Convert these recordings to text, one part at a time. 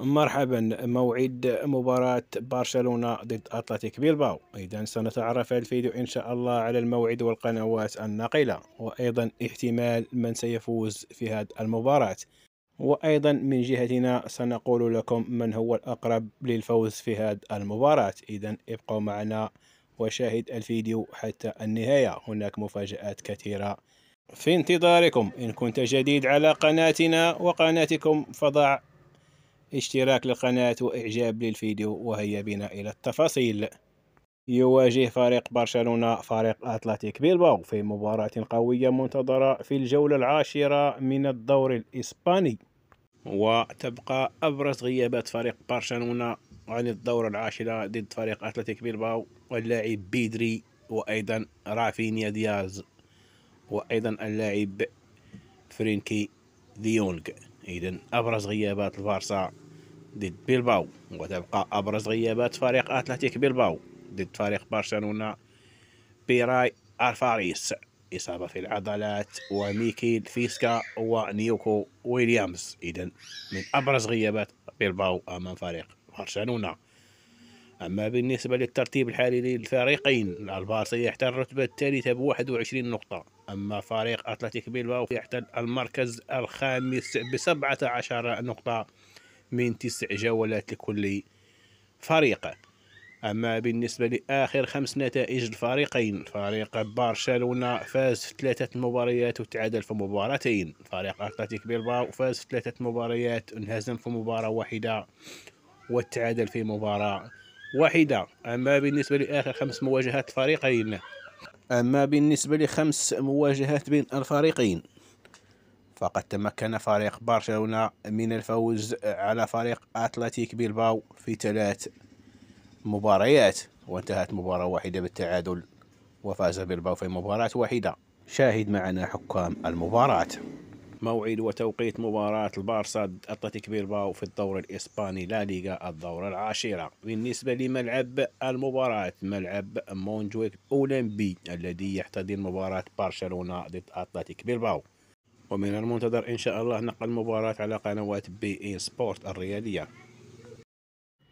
مرحبا موعد مباراة برشلونة ضد أتلتيك بيلباو إذا سنتعرف الفيديو إن شاء الله على الموعد والقنوات النقلة وأيضا احتمال من سيفوز في هذه المباراة وأيضا من جهتنا سنقول لكم من هو الأقرب للفوز في هذه المباراة إذا ابقوا معنا وشاهد الفيديو حتى النهاية هناك مفاجآت كثيرة في انتظاركم إن كنت جديد على قناتنا وقناتكم فضع اشتراك للقناة وإعجاب للفيديو وهيا بنا إلى التفاصيل يواجه فريق برشلونة فريق أتلتيك بيلباو في مباراة قوية منتظرة في الجولة العاشرة من الدور الإسباني وتبقى أبرز غيابات فريق برشلونة عن الدورة العاشرة ضد فريق أتلتيك بيلباو اللاعب بيدري وأيضا رافينيا دياز وأيضا اللاعب فرينكي ديونغ إذا أبرز غيابات البارسا ضد بيلباو وتبقى أبرز غيابات فريق أتلتيك بيلباو ضد فريق برشلونة بيراي الفاريس إصابة في العضلات وميكيل فيسكا ونيوكو ويليامز إذا من أبرز غيابات بيلباو أمام فريق برشلونة أما بالنسبة للترتيب الحالي للفريقين البارسا يحتل الرتبة الثالثة ب 21 نقطة أما فريق أتلتيك بيلباو يحتل المركز الخامس ب 17 نقطة من تسع جولات لكل فريق أما بالنسبة لآخر خمس نتائج الفريقين فريق برشلونة فاز في ثلاثة مباريات وتعادل في مباراتين فريق أتلتيك بيلباو فاز في ثلاثة مباريات انهزم في مباراة واحدة وتعادل في مباراة واحدة أما بالنسبة لآخر خمس مواجهات فريقين أما بالنسبة لخمس مواجهات بين الفريقين فقد تمكن فريق برشلونة من الفوز على فريق أتلتيك بيلباو في ثلاث مباريات وانتهت مباراة واحدة بالتعادل وفاز بيلباو في مباراة واحدة شاهد معنا حكام المباراة موعد وتوقيت مباراة البارسا ضد أتلتيك بيلباو في الدور الإسباني لا ليغا الدورة العاشرة بالنسبة لملعب المباراة ملعب مونجويك أولمبي الذي يحتضن مباراة برشلونة ضد أتلتيك بيلباو ومن المنتظر إن شاء الله نقل المباراة على قنوات بي إي سبورت الرياضية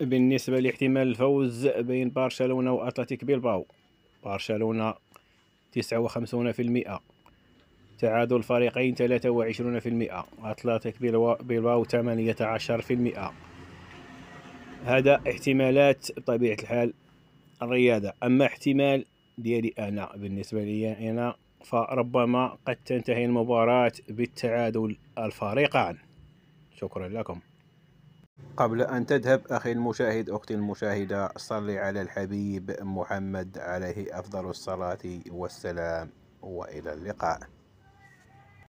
بالنسبة لاحتمال الفوز بين برشلونة وأتلتيك بيلباو برشلونة 59% تعادل الفريقين 23% أتلتيك بيلباو 18% هذا احتمالات بطبيعة الحال الرياضة أما احتمال ديالي أنا بالنسبة لي أنا فربما قد تنتهي المباراة بالتعادل الفريقان شكرا لكم قبل أن تذهب أخي المشاهد أختي المشاهدة صل على الحبيب محمد عليه أفضل الصلاة والسلام وإلى اللقاء